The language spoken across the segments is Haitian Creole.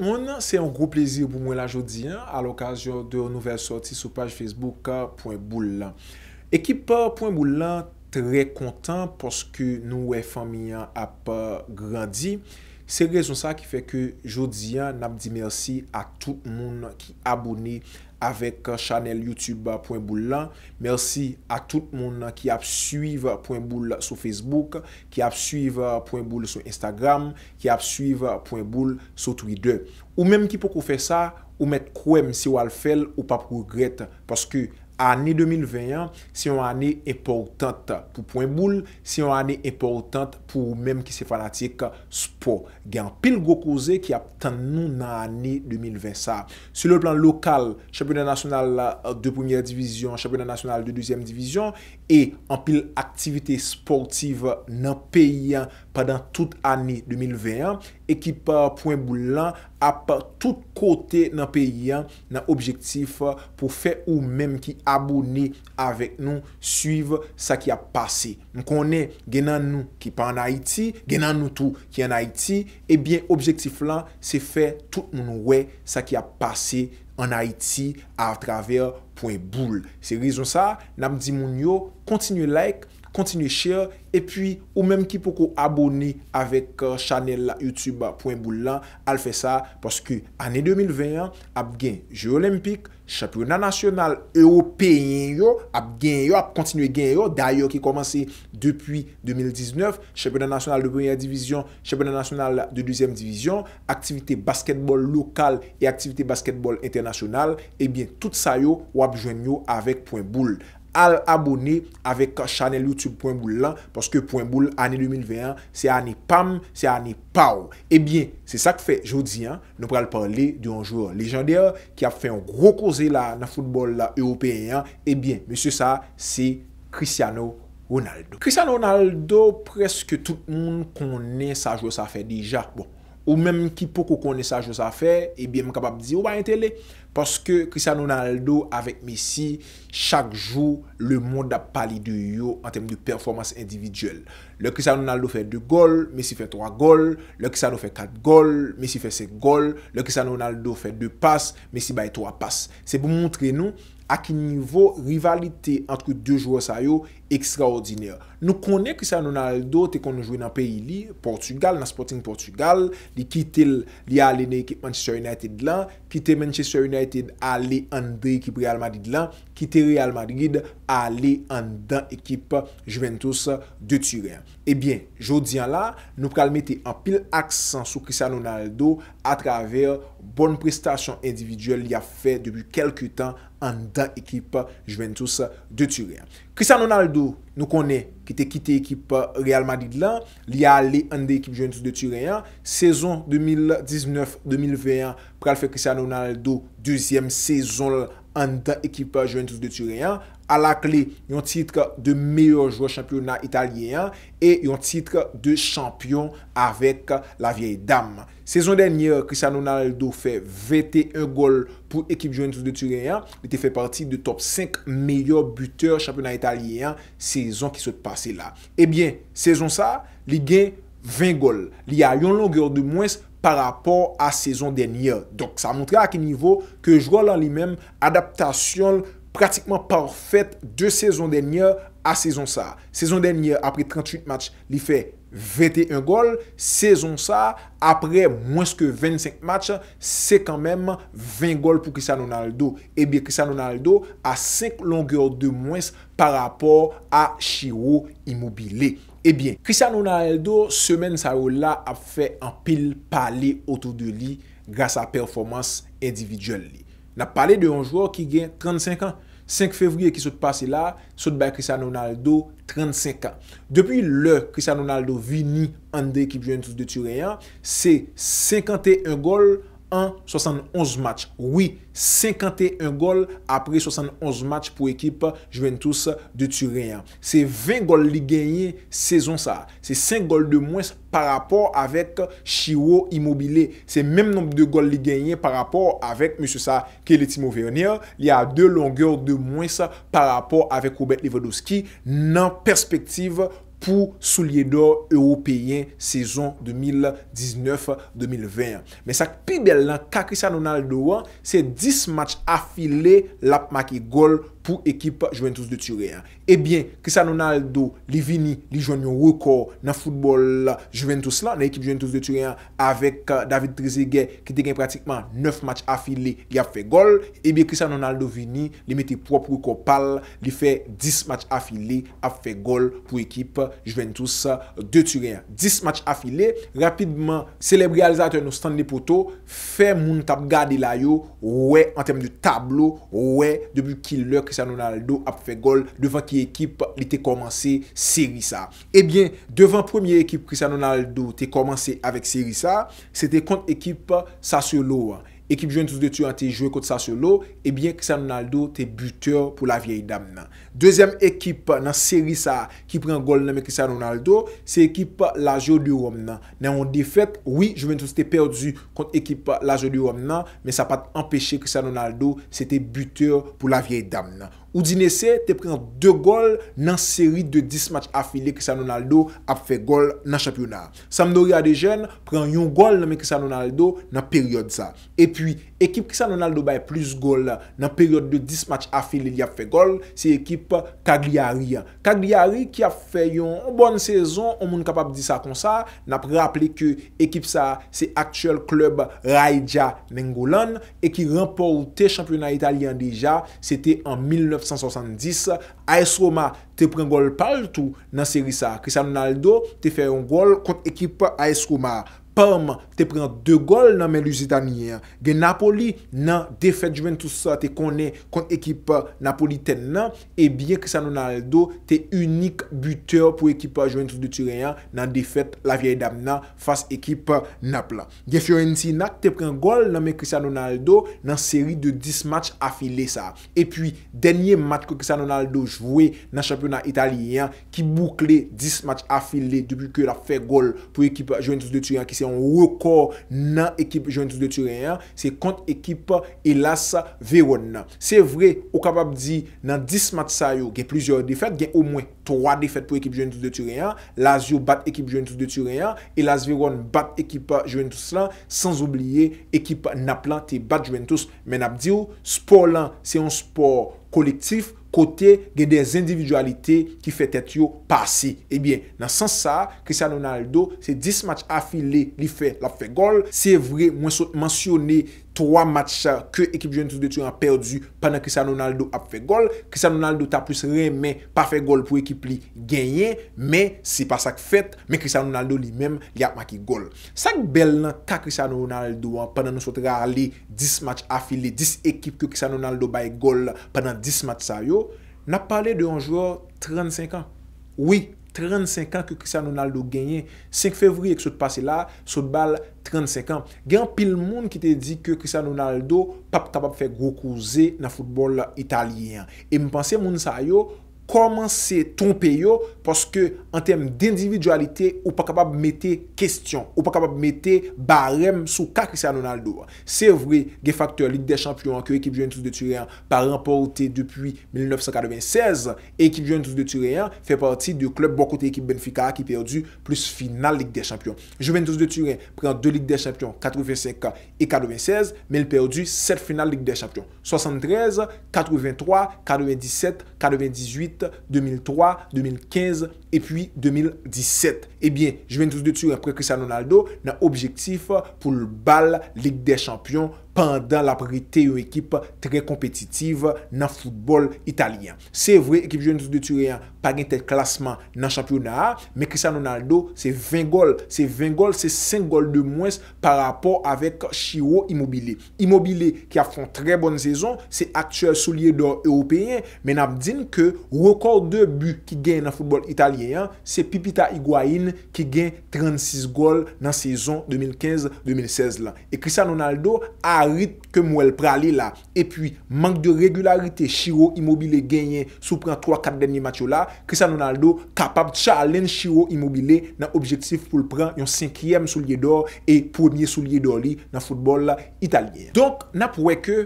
Mwen nan se an gro plezir pou mwen la jodi an al okasyon de an nouvel sorti sou page Facebook ka Pouen Boulan. Ekipa Pouen Boulan tre kontan poske nou e familyan ap grandi. Se rezon sa ki fe ke jodi nan ap di mersi euh, euh, a tout moun ki abone avèk chanel youtube poinboul lan. Mersi a tout moun ki ap suive euh, poinboul sou Facebook, ki ap suive poinboul sou Instagram, ki ap suive poinboul sou Twitter. Ou mèm ki pouk ou fe sa, ou mèt kouèm si ou al fèl ou pa pouk ou gret. Paske... A anè 2021, se yon anè importante pou Pouinboul, se yon anè importante pou mèm ki se fanatik sport. Gen, pil Gokouze ki ap tan nou nan anè 2021. Se lè plan lokal, championè national de 1è divizyon, championè national de 2è divizyon, e an pil aktivite sportive nan peyyan. Padan euh, tout ane 2021, ekip Poinboul lan ap tout kote nan peyan nan objektif pou fe ou menm ki abone avek nou suiv sa ki ap pase. M konen genan nou ki pa an Haiti, genan nou tou ki an Haiti, ebyen eh objektif lan se fe tout moun wè sa ki ap pase an Haiti atraver Poinboul. Se rezon sa, nan m di moun yo, kontinu like. kontinue share, epi ou menm ki poko aboni avek euh, chanel la youtube euh, poinboul lan, al fe sa, poske ane 2021, ap gen Jeu Olimpik, Chaperonat Nasyonal Europeen yo, ap gen yo, ap kontinue gen yo, dayo ki komanse depi 2019, Chaperonat Nasyonal de 1er divizyon, Chaperonat Nasyonal de 2em divizyon, aktivite basketbol lokal, et aktivite basketbol internasyonal, et bien tout sa yo wap jwen yo avek poinboul. al abone avèk chanel Youtube Pouinboul lan, paske Pouinboul anè 2021, se anè pam, se anè paou. Ebyen, se sa k fè joudi an, nou pral pale di anjouor lejandèr ki ap fè yon gro koze la nan foutbol la européen an, ebyen, mè sè sa, se Cristiano Ronaldo. Cristiano Ronaldo, preske tout moun konè sa jous a fè deja. Bon, ou mèm ki pokou konè sa jous a fè, ebyen mè kapap di, ou ba entele? Paske Cristiano Ronaldo avèk Messi chak jou le moun da pali de yo an teme de performans individuel. Le Cristiano Ronaldo fè 2 gol, Messi fè 3 gol, le Cristiano fè 4 gol, Messi fè 5 gol, le Cristiano Ronaldo fè 2 pas, Messi baye 3 pas. Se pou moun tre nou a ki nivou rivalite antre 2 jouos a yo yon. Ekstraordinèr. Nou konè Cristiano Ronaldo te kon nou jwè nan peyi li, Portugal, nan Sporting Portugal, li kite li alè nan ekip Manchester United lan, kite Manchester United alè andè ekip Real Madrid lan, kite Real Madrid alè andè ekip Juventus de Turin. Ebyen, jodi an la, nou pral metè an pil aksan sou Cristiano Ronaldo a traver bon prestasyon individuel li a fè debi kelke tan andè ekip Juventus de Turin. Ebyen, jodi an la, nou pral metè an pil aksan sou Cristiano Ronaldo Cristiano Ronaldo nou konè ki te kite ekip uh, Real Madrid lan, li a li an de ekip jounsou de Turèyan. Sezon 2019-2021, pral fè Cristiano Ronaldo, deuxième sezon lal. an dan ekipa Joentus de Thurien a la kle yon titre de meyor joueur championat italien e yon titre de champion avek la vieye dam. Sezon den nye, Cristiano Ronaldo fe vete un gol pou ekip Joentus de Thurien, ete fe parti de top 5 meyor buteur championat italien sezon ki se pase la. Ebyen, eh sezon sa, liguen 20 gol li a yon longyor de mwens Par rapport a sezon denye Donk sa montre a ki nivou Ke jwa lan li menm adaptasyon Pratikman parfet De sezon denye a sezon sa Sezon denye apre 38 match Li fe 21 gol Sezon sa apre mwens ke 25 match Se kan menm 20 gol pou Cristiano Ronaldo E eh bi Cristiano Ronaldo a 5 longyor de mwens Par rapport a Chiro Immobile E Ebyen, eh Cristiano Ronaldo semen sa ou la ap fe an pil pale otou de li Gras sa performans endividyol li Na pale de yon jwo ki gen 35 an 5 fevriye ki sot pase la, sot bay Cristiano Ronaldo 35 an Depi le Cristiano Ronaldo vini an de ekip jwen tout de Turiyan Se 51 gol 71 match. Oui, 51 goal apre 71 match pou ekip Juventus de Turin. Se 20 goal li genye sezon sa. Se 5 goal de mwes par rapport avèk Chirou Immobile. Se mèm nombre de goal li genye par rapport avèk M. Sa Keletimo Véronia, li a 2 longueur de mwes par rapport avèk Robert Lewandowski nan perspektive pou Soulié d'or européen sezon 2019-2020. Men sak pi bel nan Kakisa Nonaldo wan, se 10 match afile lap maki gol pou ekip Juventus de Turien. Eh Ebyen, Cristiano Ronaldo li vini, li jwanyo rekor nan futbol Juventus la, nan ekip Juventus de Turien, avek euh, David Trezeguet, ki te gen pratikman 9 match afile, li ap fe gol. Ebyen, eh Cristiano Ronaldo vini, li meti proprou kopal, li fe 10 match afile, ap fe gol pou ekip Juventus de Turien. 10 match afile, rapidman, celebre realizator nou stande de pote, fe moun tap gade la yo, we, an teme di tablo, we, Nonaldo ap fe gol devan ki ekip li te komanse Serisa. Ebyen, eh devan premier ekip Chris Anonaldo te komanse avik Serisa, se te kont ekip Sassu Lowa. Ekip jwen tout de tu an te jwe kote sa se lo, ebyen eh Cristiano Ronaldo te buteur pou la vieye dam nan. Dezyem ekip nan seri sa ki pren gol nan me Cristiano Ronaldo, se ekip la jo diwom nan. Nan yon defet, wii, jwen tout te perdu kont ekip la jo diwom nan, men sa pat empeshe Cristiano Ronaldo se te buteur pou la vieye dam nan. Ou dine se te pren 2 gol nan seri de 10 match afile Kisanonaldo ap fe gol nan championat Samdoria de jen pren yon gol nanmen Kisanonaldo nan peryode sa E pi ekip Kisanonaldo bay plus gol nan peryode de 10 match afile Li ap fe gol se ekip Kagliari Kagliari ki ap fe yon bon sezon On moun kapap di sa kon sa Nap rapple ke ekip sa se aktuel klub Raidja Nengolan E ki rempote championat italian deja Sete en 1900 970 Aes Roma te prengol pal tou nan seri sa Cristiano Ronaldo te fè yon gol Kot ekip Aes Roma Pam, te pren 2 gol nan men Lusitanien, gen Napoli nan defet Juventus sa te konen kont ekip Napoli ten nan, e bie Cristiano Ronaldo te unik buteur pou ekip Juventus de Turin nan defet la vieye dam nan fas ekip Napoli. Gen Fiorentina te pren gol nan men Cristiano Ronaldo nan seri de 10 match afile sa. E pi denye match ki Cristiano Ronaldo jwe nan champion nan Italien ki boukle 10 match afile debi ki la fe gol pou ekip Juventus de Turin kisi. Se yon rekor nan ekip Joentos de Turin ya, se kont ekip Elas Veyron nan. Se vre, ou kapap di nan 10 mat sa yo gen plizyor defet, gen ou mwen 3 defet pou ekip Joentos de Turin ya. Las yo bat ekip Joentos de Turin ya, Elas Veyron bat ekip Joentos la. Sans oubliye, ekip na plan te bat Joentos men ap di yo, oh, spor lan se yon spor kolektif yo. kote gen dez individualite ki fe tet yo pasi. Ebyen, nan sens sa, Cristiano Ronaldo se dis match afile li fe la fe gol, se vwe mwensyonne Fwa match ke ekip Jeune Tour de Turan perdu Pana Cristiano Ronaldo ap fe gol Cristiano Ronaldo ta plus reme Pa fe gol pou ekip li genyen Men se pa sak fet Men Cristiano Ronaldo li men li ap maki gol Sak bel nan ka Cristiano Ronaldo Pana nou sotra ali Dis match afili Dis ekip ke Cristiano Ronaldo bay gol Pana dis match sa yo Nap pale de yon jwor 35 an Oui 35 an ke Cristiano Ronaldo genyen. 5 fevri ek sot pase la, sot bal 35 an. Gen pil moun ki te di ke Cristiano Ronaldo pap tapap fe grokouze nan foutbol italien. E mpense moun sa yo, koman se tonpe yo, poske... en teme d'individualite ou pa kapab mette kestyon, ou pa kapab mette barem sou ka Christian Ronaldo. Se vre, ge faktor Ligue des Champions ke ekip Juventus de Turin pa remporte depui 1996 ekip Juventus de Turin fe parti de klub bo kote ekip Benfica ki perdu plus final Ligue des Champions. Juventus de Turin pren 2 Ligue des Champions 85 et 96, men perdu 7 final Ligue des Champions. 73, 83, 97, 98, 2003, 2015, et puis 2017. Ebyen, jwen tout de tu apre Cristiano Ronaldo nan objektif pou l bal Ligue des Champions pandan la prete yon ekip tre kompetitiv nan foutbol italian. Se vre ekip jouni de Turiyan pa gen tel klasman nan championa a, men Cristiano Ronaldo se 20 gol, se 20 gol, se 5 gol de mwens par rapport avek Chiro Immobile. Immobile ki a fon tre bon sezon, se aktuel soulier d'or europeyen, men ap din ke wakor de bu ki gen nan foutbol italian, se Pipita Higwaen ki gen 36 gol nan sezon 2015-2016 lan. E Cristiano Ronaldo a a rit ke mwèl pralè la. E pwi, mank de regularite Chiro Immobile genyen sou pran 3-4 denye matyo la, Cristiano Ronaldo kapap challenge Chiro Immobile nan objektif pou l pran yon 5e soulye dò e 1e soulye dò li nan fotbol italien. Donk, nan pouwe ke,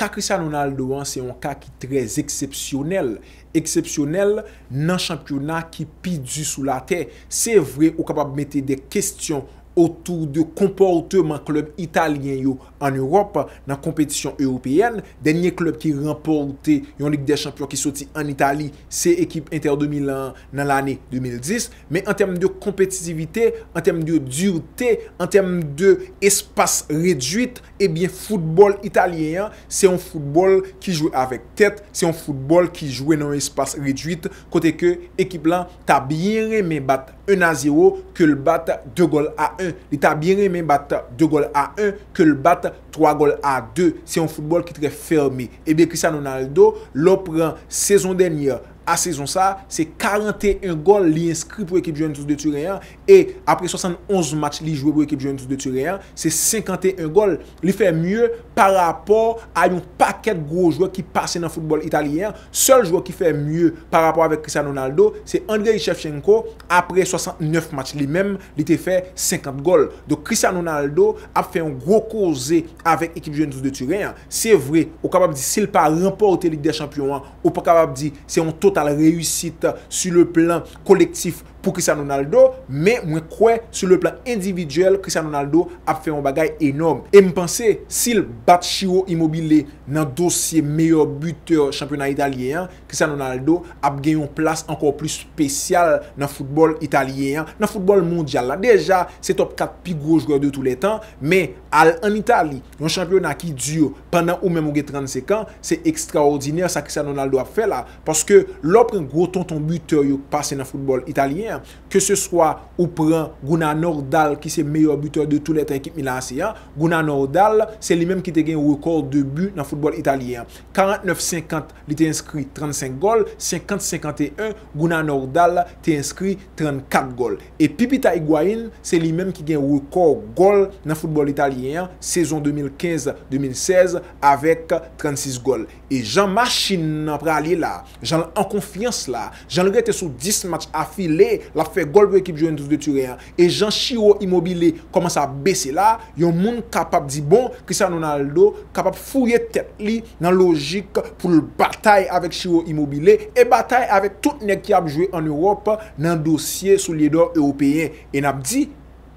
ka Cristiano Ronaldo an, se yon ka ki trez eksepsyonel. Eksepsyonel nan championat ki pi du sou la te. Se vre, ou kapap mette de kestyon Otour de komporte man klub italyen yo An Europe Nan kompetisyon europeyen Denye klub ki remporte yon lig de champion Ki soti an Itali Se ekip Inter 2001 nan l'ane 2010 Men an temm de kompetisyvite An temm de durete An temm de espas reduit Ebyen eh futbol italyen Se yon futbol ki jwe avek tet Se yon futbol ki jwe nan espas reduit Kote ke ekip lan Ta biyere men bat 1 à 0 que le batte 2 goals à 1. Il t'a bien aimé battre 2 goals à 1 que le batte 3 goals à 2. C'est un football qui est très fermé. Et eh bien Cristiano Ronaldo, l'opère saison dernière sezon sa, se 41 gol li inskri pou ekip Juventus de Turien e apre 71 match li jou pou ekip Juventus de Turien, se 51 gol li fè mye par rapport a yon paket gwo jou ki pase nan football italien. Seol jou ki fè mye par rapport avek Christian Ronaldo, se Andrei Shevchenko apre 69 match li men, li te fè 50 gol. Do Christian Ronaldo ap fè yon gwo koze avek ekip Juventus de Turien, se vre ou kapab di se l pa remporte lide champion ou pa kapab di se yon total la réussite sur le plan collectif pou Cristiano Ronaldo men mwen kwe sou le plan individuel Cristiano Ronaldo ap fe yon bagay enom e mwen panse sil bat Chiro Immobile nan dosye meyo bute champional italyen Cristiano Ronaldo ap gen yon plas anko plis spesyal nan futbol italyen nan futbol mondyal la deja se top 4 pi gro jwo de tout le tan men al an Itali yon champional ki dyo pandan ou men mwen ge 35 an se ekstraordiner sa Cristiano Ronaldo ap fe la paske lopre yon gro tonton bute yon pase nan futbol italyen Ke se swa ou pran Gouna Nordal ki se meyo buteor de tou let ekip milansiyan Gouna Nordal se li menm ki te gen rekord de but nan futbol italien 49-50 li te inskri 35 gol, 50-51 Gouna Nordal te inskri 34 gol E Pipita Iguain se li menm ki gen rekord gol nan futbol italien sezon 2015-2016 avèk 36 gol E jan machin nan pralye la, jan an konfiyans la, jan rete sou 10 match afile la fe gol pou ekip jwenn touf de Tureyan. E jan Chirou Immobile komans a bese bon, la, yon moun kapap di bon Christian Ronaldo kapap fouye tet li nan logik pou l batay avèk Chirou Immobile. E batay avèk tout nek ki ap jwenn an Europe nan dosye sou lider européen. E nap di,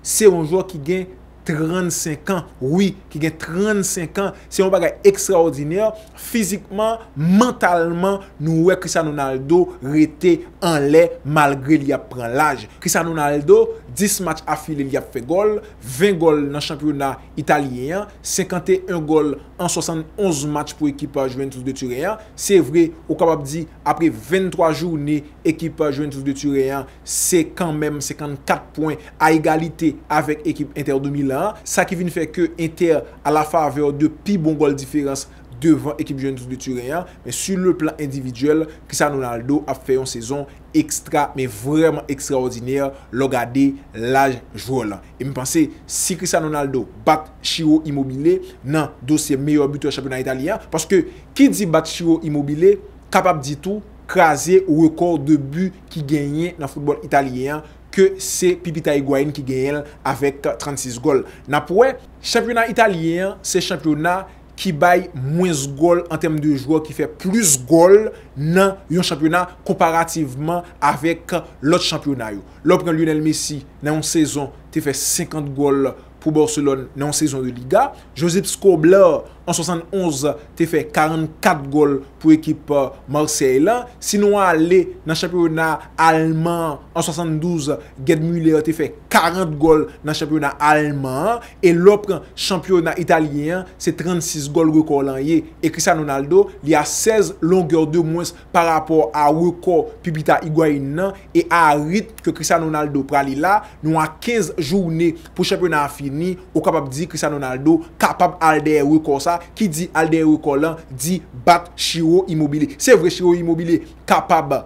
se yon jwa ki gen Chirou. 35 ans. Oui, qui gagne 35 ans. C'est un bagage extraordinaire. Physiquement, mentalement, nous voyons Cristiano Ronaldo rester en l'air malgré qu'il a l'âge. Cristiano Ronaldo, 10 match a file li ap fe gol, 20 gol nan championat italien, 51 gol an 71 match pou ekip Juventus de Turien. Se vre, ou kap ap di, apre 23 journe ekip Juventus de Turien, se kanmem 54 point a egalite avèk ekip Inter 2001. Sa ki vin fè ke Inter a la fave ou de pi bon gol diferans. devan ekip Jeune Tour de Thurien, men su le plan individuel, Cristiano Ronaldo ap feyon sezon ekstra, men vreman ekstraordiner, logade laj jwo la. E mi panse, si Cristiano Ronaldo bat Chiro Immobile, nan dosye meyo buto yon champion nan Italian, paske ki di bat Chiro Immobile, kapap ditou krasi ou rekord de but ki genye nan football Italian, ke se Pipi Taiguayen ki genye avèk 36 gol. Na pouè, champion nan Italian, se champion nan, ki bay mwen s'gol an tem de jwa ki fe plus gol nan yon championnat komparativeman avèk lòt championnat yo. Lòp gen Lionel Messi nan yon sezon te fe 50 gol pou Borselon nan yon sezon de Liga. Joseph Scobler... en 71 te fe 44 gol pou ekip Marseille si nou a le nan championat alman en 72 Gedmuller te fe 40 gol nan championat alman e lopre championat italien se 36 gol rekor lan ye e Cristiano Ronaldo li a 16 longyor 2 mwes par rapport a rekor Pibita Iguayna e a rit ke Cristiano Ronaldo prali la nou a 15 jouni pou championat fini ou kapap di Cristiano Ronaldo kapap alde rekor sa qui dit Aldero Collin, dit bat Chiro Immobilier. C'est vrai, Chiro Immobilier capable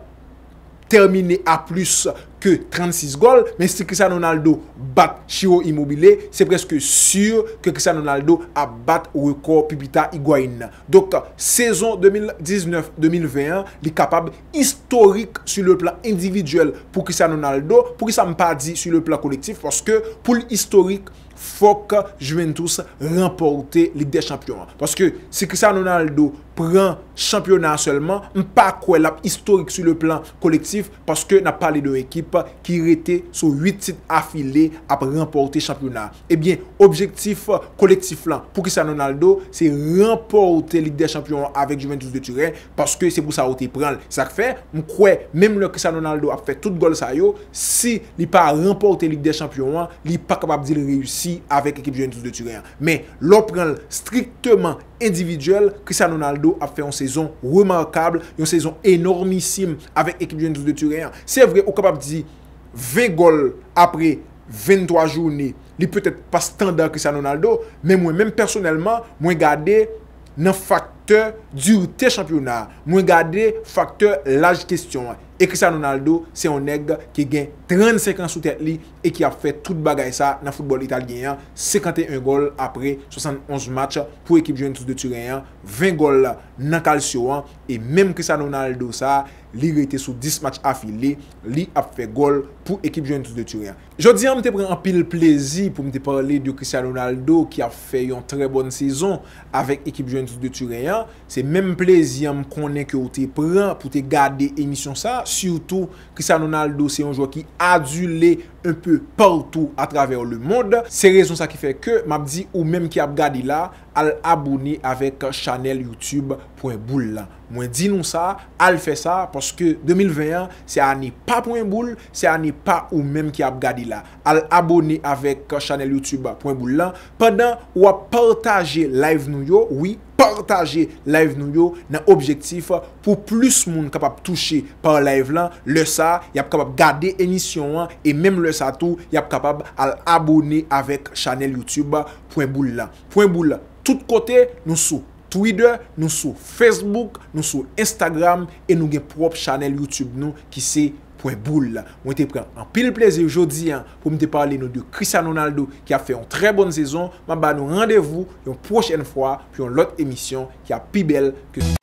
terminer à plus que 36 goals, mais si Cristiano Ronaldo bat Chiro Immobilier, c'est presque sûr que Cristiano Ronaldo a bat record Pipita Higuain. Donc, saison 2019-2021, il est capable historique sur le plan individuel pour Cristiano Ronaldo, pour que ça ne pas dit sur le plan collectif, parce que pour l'historique, Fok Juventus remporte Ligue des Championnats Paske si Cristiano Ronaldo pren championnat selman M pa kwe lap istorik su le plan kolektif Paske na pale de ekip ki rete sou 8 tit afile ap remporte championnat Ebyen, objektif kolektif lan pou Cristiano Ronaldo Se remporte Ligue des Championnats avèk Juventus de Turè Paske se pou sa wote yi pren M kwe, mèm lè Cristiano Ronaldo ap fè tout gol sa yo Si li pa remporte Ligue des Championnats Li pa kapap di lè rèussi avec l'équipe Juventus de Turin. Mais l'on strictement individuel, Cristiano Ronaldo a fait une saison remarquable, une saison énormissime avec l'équipe Juventus de Turin. C'est vrai, on peut capable dire 20 goals après 23 journées. Il peut-être pas standard Cristiano Ronaldo, mais moi-même personnellement, moi gardé dans fait durite championat. Mwen gade faktor laj kestyon. E Cristiano Ronaldo se yon neg ki gen 30 sekans sou tet li e ki ap fe tout bagay sa nan football italyen 51 gol apre 71 match pou ekip juen tout de Turiyan 20 gol nan kalsiyon e menm Cristiano Ronaldo sa li reyte sou 10 match afile li ap fe gol pou ekip juen tout de Turiyan Jodi an mte pre an pil plezi pou mte parle de Cristiano Ronaldo ki ap fe yon tre bon sezon avek ekip juen tout de Turiyan Se menm plezyam konen ki ou te pren Pou te gade emisyon sa Soutou, Cristiano Ronaldo se yon jwa ki adule le Un peu partou a traver le mod Se rezon sa ki fe ke Mab di ou menm ki ap gadi la Al abouni avek chanel youtube Pouen boul lan Mwen di nou sa al fe sa Poske 2021 se ane pa pouen boul Se ane pa ou menm ki ap gadi la Al abouni avek chanel youtube Pouen boul lan Padan ou ap partaje live nou yo Ou partaje live nou yo Nan objektif pou plus moun Kapap touche par live lan Le sa yap kapap gade enisyon an a tou, yap kapab al abone avek chanel Youtube pou en boule la. Pou en boule la. Tout kote, nou sou Twitter, nou sou Facebook, nou sou Instagram e nou gen prop chanel Youtube nou ki se pou en boule la. Mwen te pren an pil pleze yojodi, pou mwen te parle nou de Christian Ronaldo ki a fe an tre bon zezon, mwen ba nou randevou yon prochen fwa, pi yon lot emisyon ki a pi bel ke...